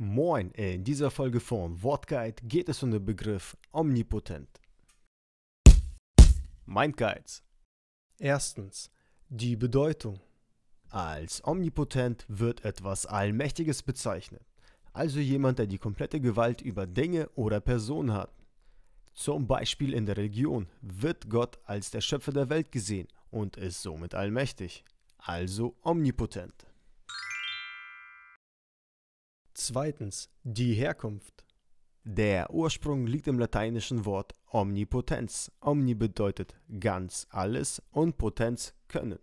Moin, in dieser Folge von Wortguide geht es um den Begriff omnipotent. Mindguides. Guides. Erstens, die Bedeutung. Als omnipotent wird etwas Allmächtiges bezeichnet, also jemand, der die komplette Gewalt über Dinge oder Personen hat. Zum Beispiel in der Religion wird Gott als der Schöpfer der Welt gesehen und ist somit allmächtig, also omnipotent. Zweitens die Herkunft. Der Ursprung liegt im lateinischen Wort Omnipotenz. Omni bedeutet ganz alles und Potenz können.